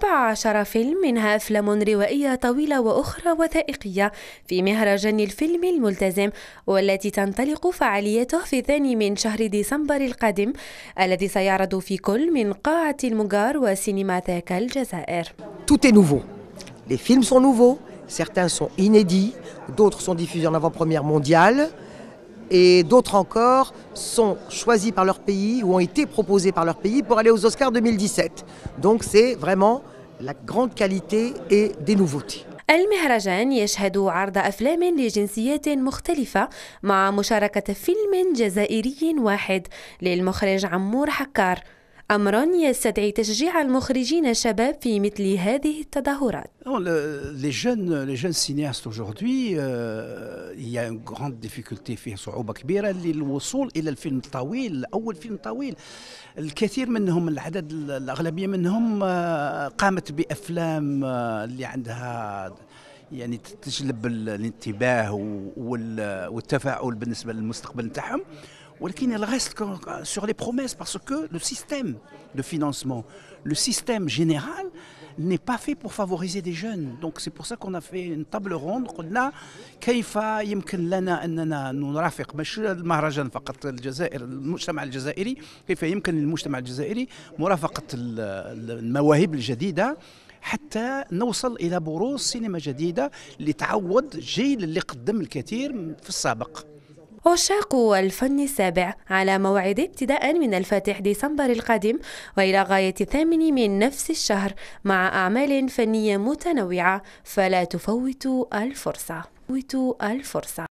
سبع عشر فيلم منها أفلام روائية طويلة وأخرى وثائقية في مهرجان الفيلم الملتزم والتي تنطلق فعاليته في الثاني من شهر ديسمبر القادم الذي سيعرض في كل من قاعة المجار وسينما ذاك الجزائر Tout est nouveau. Les films sont nouveaux, certains sont inédits, d'autres sont diffusés en avant-première mondiale. et d'autres encore sont choisis par leur pays ou ont été proposés par leur pays pour aller aux Oscars 2017. Donc c'est vraiment la grande qualité et des nouveautés. أمر يستدعي تشجيع المخرجين الشباب في مثل هذه التظاهرات. Les jeunes, les jeunes cinéastes aujourd'hui, euh, il y a une grande difficulté فيه صعوبة كبيرة للوصول إلى الفيلم الطويل، أول فيلم طويل. الكثير منهم العدد الأغلبية منهم قامت بأفلام اللي عندها يعني تجلب الانتباه والتفاعل بالنسبة للمستقبل نتاعهم. elle reste sur les promesses parce que le système de financement, le système général n'est pas fait pour favoriser des jeunes. Donc c'est pour ça qu'on a fait une table ronde. On كيف يمكن لنا نرافق فقط الجزائر المجتمع الجزائري كيف يمكن للمجتمع الجزائري عشاق الفن السابع على موعد ابتداء من الفاتح ديسمبر القادم وإلى غاية الثامن من نفس الشهر مع أعمال فنية متنوعة فلا تفوتوا الفرصة الفرصة